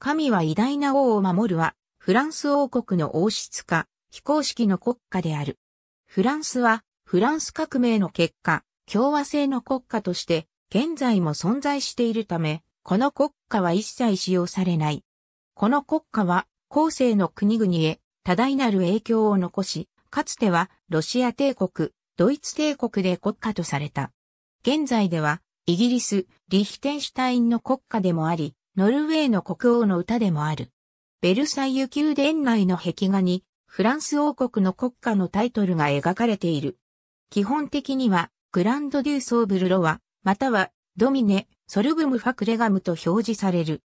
神は偉大な王を守るは、フランス王国の王室化、非公式の国家である。フランスは、フランス革命の結果、共和制の国家として、現在も存在しているため、この国家は一切使用されない。この国家は、後世の国々へ多大なる影響を残し、かつてはロシア帝国、ドイツ帝国で国家とされた。現在では、イギリス、リヒテンシュタインの国家でもあり、ノルウェーの国王の歌でもある。ベルサイユ宮殿内の壁画に、フランス王国の国家のタイトルが描かれている。基本的には、グランドデューソーブルロワ、または、ドミネ、ソルブムファクレガムと表示される。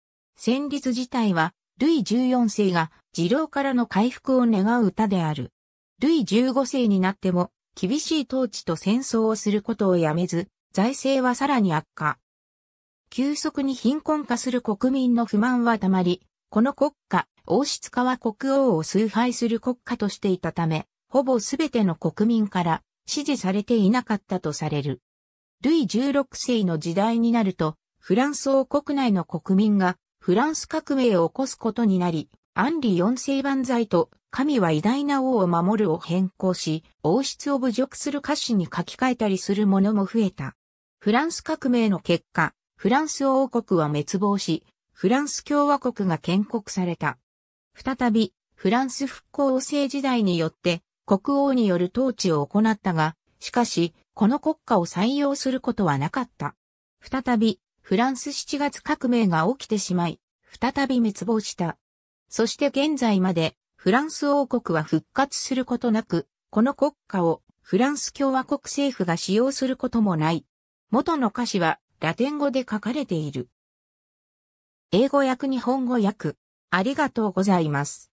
旋律自体は、ルイ14世が、自郎からの回復を願う歌である。ルイ15世になっても、厳しい統治と戦争をすることをやめず、財政はさらに悪化。急速に貧困化する国民の不満はたまり、この国家、王室化は国王を崇拝する国家としていたため、ほぼすべての国民から支持されていなかったとされる。ルイ16世の時代になると、フランス王国内の国民がフランス革命を起こすことになり、アンリ4世万歳と神は偉大な王を守るを変更し、王室を侮辱する歌詞に書き換えたりするものも増えた。フランス革命の結果、フランス王国は滅亡し、フランス共和国が建国された。再び、フランス復興王政時代によって、国王による統治を行ったが、しかし、この国家を採用することはなかった。再び、フランス7月革命が起きてしまい、再び滅亡した。そして現在まで、フランス王国は復活することなく、この国家をフランス共和国政府が使用することもない。元の歌詞はラテン語で書かれている。英語訳日本語訳、ありがとうございます。